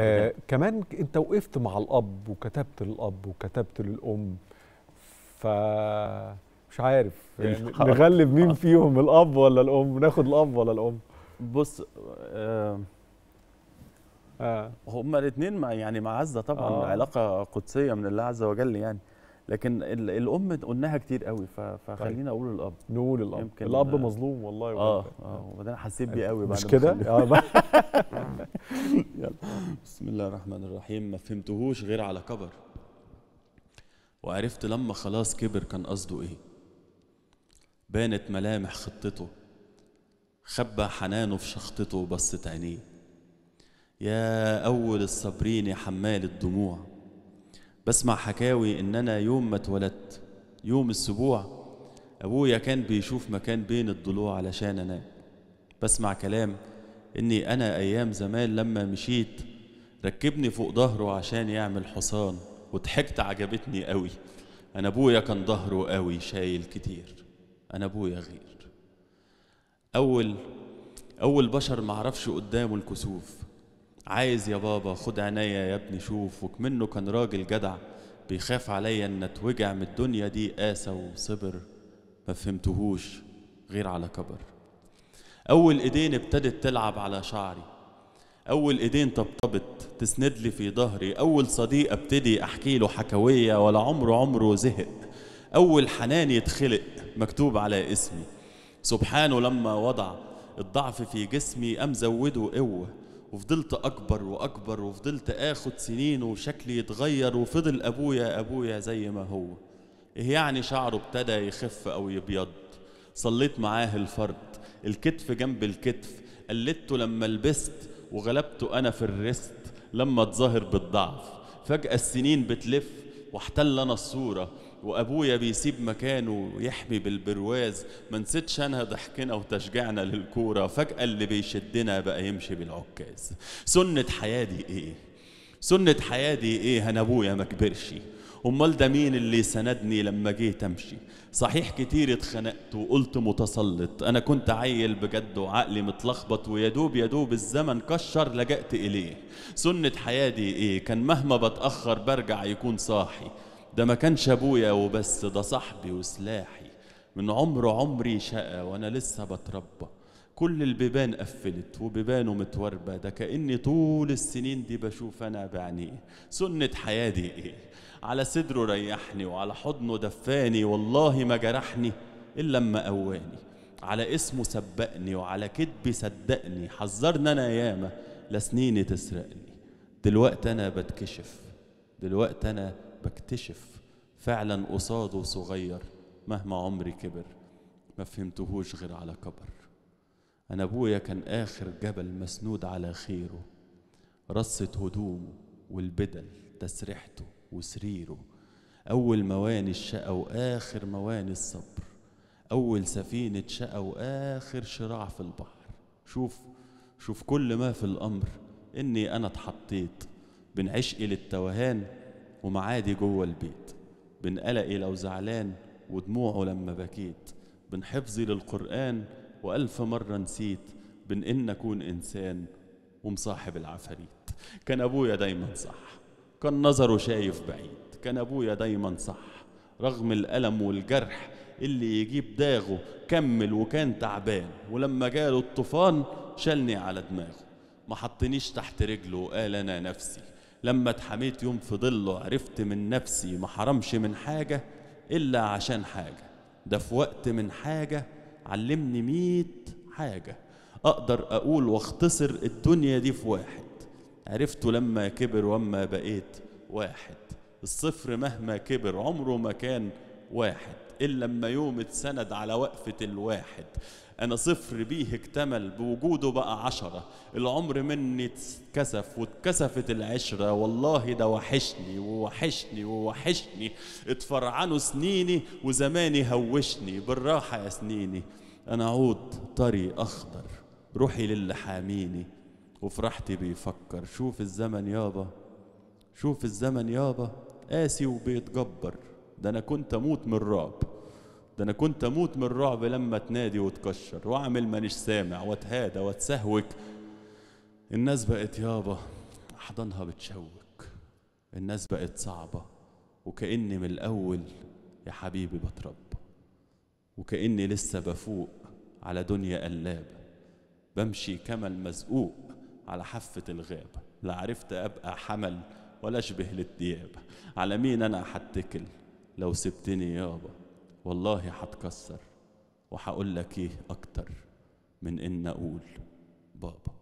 آه كمان انت وقفت مع الاب وكتبت للاب وكتبت للام ف مش عارف إيه، يعني نغلب مين آه. فيهم الاب ولا الام ناخد الاب ولا الام بص آه آه. هما الاثنين يعني مع عزه طبعا آه. علاقه قدسيه من الله عز وجل يعني لكن الام قلناها كتير قوي فخلينا اقول الاب نقول الاب الاب مظلوم والله اه اه وبعدين حسيت بيه قوي بعد مش كده اه يلا بسم الله الرحمن الرحيم ما فهمتهوش غير على كبر وعرفت لما خلاص كبر كان قصده ايه بانت ملامح خطته خبى حنانه في شخطته وبصت عينيه يا أول الصابرين يا حمال الدموع بسمع حكاوي إن أنا يوم ما اتولدت يوم السبوع أبويا كان بيشوف مكان بين الضلوع علشان أنام بسمع كلام إني أنا أيام زمان لما مشيت ركبني فوق ظهره عشان يعمل حصان وضحكت عجبتني قوي أنا أبويا كان ظهره قوي شايل كتير أنا أبويا غير أول أول بشر معرفش قدامه الكسوف عايز يا بابا خد عينيا يا ابني شوف منه كان راجل جدع بيخاف عليا ان اتوجع من الدنيا دي قاسى وصبر ما فهمتهوش غير على كبر اول ايدين ابتدت تلعب على شعري اول ايدين طبطبت تسند لي في ظهري اول صديق ابتدي احكي له حكويه ولا عمره عمره زهق اول حنان يتخلق مكتوب على اسمي سبحانه لما وضع الضعف في جسمي أم زوده قوه وفضلت اكبر واكبر وفضلت اخد سنين وشكلي يتغير وفضل ابويا ابويا زي ما هو ايه يعني شعره ابتدى يخف او يبيض صليت معاه الفرد الكتف جنب الكتف قلدته لما لبست وغلبته انا في الرست لما اتظاهر بالضعف فجاه السنين بتلف واحتل انا الصورة وأبويا بيسيب مكانه يحمي بالبرواز ما نسيتش أنا ضحكنا وتشجيعنا للكورة فجأة اللي بيشدنا بقى يمشي بالعكاز سنة حياتي إيه؟ سنة حياتي إيه؟ أنا أبويا ما كبرش امال ده مين اللي سندني لما جيت امشي صحيح كتير اتخنقت وقلت متسلط انا كنت عيل بجد وعقلي متلخبط ويدوب يدوب الزمن كشر لجأت اليه سنة حياتي ايه كان مهما بتأخر برجع يكون صاحي ده ما كانش ابويا وبس ده صاحبي وسلاحي من عمر عمري شقى وانا لسه بتربى كل البيبان قفلت وبيبانه متوربه ده كاني طول السنين دي بشوف انا بعنيه إيه؟ سنه حياه دي ايه على صدره ريحني وعلى حضنه دفاني والله ما جرحني الا لما قواني على اسمه سبقني وعلى كدبي صدقني حذرني انا ياما لسنيني تسرقني دلوقتي انا بتكشف دلوقتي انا بكتشف فعلا قصاده صغير مهما عمري كبر ما فهمتهوش غير على كبر أنا أبويا كان آخر جبل مسنود على خيره رصة هدومه والبدل تسريحته وسريره أول مواني الشقى وآخر مواني الصبر أول سفينة شقى وآخر شراع في البحر شوف شوف كل ما في الأمر إني أنا اتحطيت بين عشقي للتوهان ومعادي جوه البيت بين قلقي لو زعلان ودموعه لما بكيت بين حفظي للقرآن وألف مرة نسيت بين إن أكون إنسان ومصاحب العفاريت كان أبويا دايما صح كان نظره شايف بعيد كان أبويا دايما صح رغم الألم والجرح اللي يجيب داغه كمل وكان تعبان ولما جاله الطوفان شالني على دماغه ما حطنيش تحت رجله وقال أنا نفسي لما اتحميت يوم في ظله عرفت من نفسي ما حرمش من حاجة إلا عشان حاجة ده في وقت من حاجة علمني ميت حاجة أقدر أقول واختصر الدنيا دي في واحد عرفته لما كبر وما بقيت واحد الصفر مهما كبر عمره ما كان واحد إلا لما يوم اتسند على وقفة الواحد أنا صفر بيه اكتمل بوجوده بقى عشرة العمر مني اتكسف واتكسفت العشرة والله ده وحشني ووحشني ووحشني اتفرعنوا سنيني وزماني هوشني بالراحة يا سنيني أنا عود طري أخضر روحي للي حاميني وفرحتي بيفكر شوف الزمن يابا شوف الزمن يابا قاسي وبيتجبر ده أنا كنت أموت من الرعب ده أنا كنت أموت من الرعب لما تنادي وتكشر وأعمل مانيش سامع وأتهادى وأتسهوك الناس بقت يابا أحضانها بتشوك الناس بقت صعبة وكأني من الأول يا حبيبي بتربى وكأني لسه بفوق على دنيا قلابة بمشي كما المزقوق على حافة الغابة لا عرفت أبقى حمل ولا أشبه للتياب على مين أنا هتكل لو سبتني يابا والله هتكسر وهقول لك إيه أكتر من إن أقول بابا